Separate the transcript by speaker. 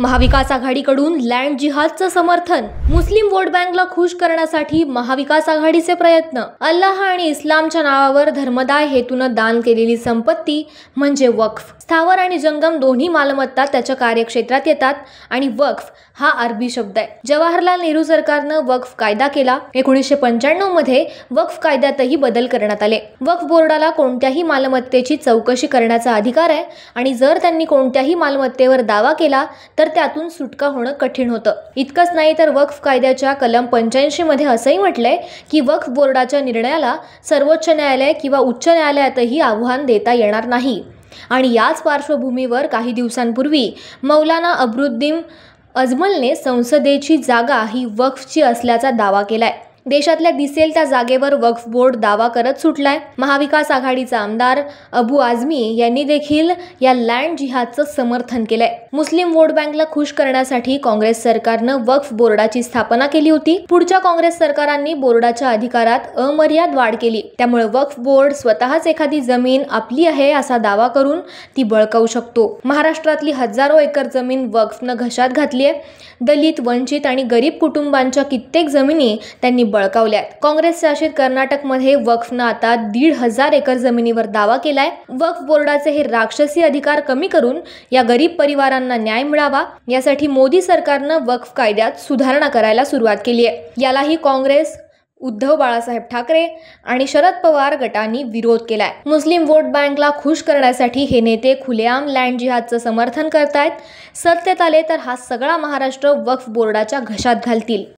Speaker 1: महाविकास आघाडीकडून लँड जिहादचं समर्थन मुस्लिम वोट बँकला खुश करण्यासाठी महाविकास आघाडीचे प्रयत्न अल्लाह आणि इस्लामच्या नावावर धर्मदाय हेतून दान केलेली संपत्ती म्हणजे वक्फ स्थावर आणि जंगम दोन्ही मालमत्ता त्याच्या कार्यक्षेत्रात येतात आणि वक्फ हा अरबी शब्द आहे जवाहरलाल नेहरू सरकारनं वक्फ कायदा केला एकोणीसशे पंच्याण्णव मध्ये वक्फ कायद्यातही बदल करण्यात आले वक्फ बोर्डाला कोणत्याही मालमत्तेची चौकशी करण्याचा अधिकार आहे आणि जर त्यांनी कोणत्याही मालमत्तेवर दावा केला तर तर त्यातून सुटका होणं कठीण होतं इतकंच नाही तर वक्फ कायद्याच्या कलम पंच्याऐंशीमध्ये असंही म्हटलंय की वक्फ बोर्डाच्या निर्णयाला सर्वोच्च न्यायालय किंवा उच्च न्यायालयातही आव्हान देता येणार नाही आणि याच पार्श्वभूमीवर काही दिवसांपूर्वी मौलाना अब्रुद्दीन अजमलने संसदेची जागा ही वक्फची असल्याचा दावा केलाय देशातल्या दिसेल त्या जागेवर वक्फ बोर्ड दावा करत सुटलाय महाविकास आघाडीचा आमदार अबू आझमी यांनी देखील या लँड जिहादचं समर्थन केलंय मुस्लिम वोट बँकला खुश करण्यासाठी काँग्रेस सरकारनं वक्फ बोर्डाची स्थापना केली होती पुढच्या काँग्रेस सरकारांनी बोर्डाच्या अधिकारात अमर्याद वाढ केली त्यामुळे वक्फ बोर्ड स्वतःच एखादी जमीन आपली आहे असा दावा करून ती बळकावू शकतो महाराष्ट्रातली हजारो एकर जमीन वक्फनं घशात घातली आहे दलित वंचित आणि गरीब कुटुंबांच्या कित्येक जमिनी त्यांनी बळकावल्यात काँग्रेस शासित कर्नाटकमध्ये वक्फनं आता दीड हजार एकर जमिनीवर दावा केलाय वक्फ बोर्डाचे हे राक्षसी अधिकार कमी करून या गरीब परिवारांना न्याय मिळावा यासाठी मोदी सरकारनं वक्फ कायद्यात सुधारणा करायला सुरुवात केली आहे यालाही काँग्रेस उद्धव बाळासाहेब ठाकरे आणि शरद पवार गटांनी विरोध केलाय मुस्लिम वोट बँकला खुश करण्यासाठी हे नेते खुलेआम लँड जिहादचं समर्थन करतायत सत्तेत आले तर हा सगळा महाराष्ट्र वक्फ बोर्डाच्या घशात घालतील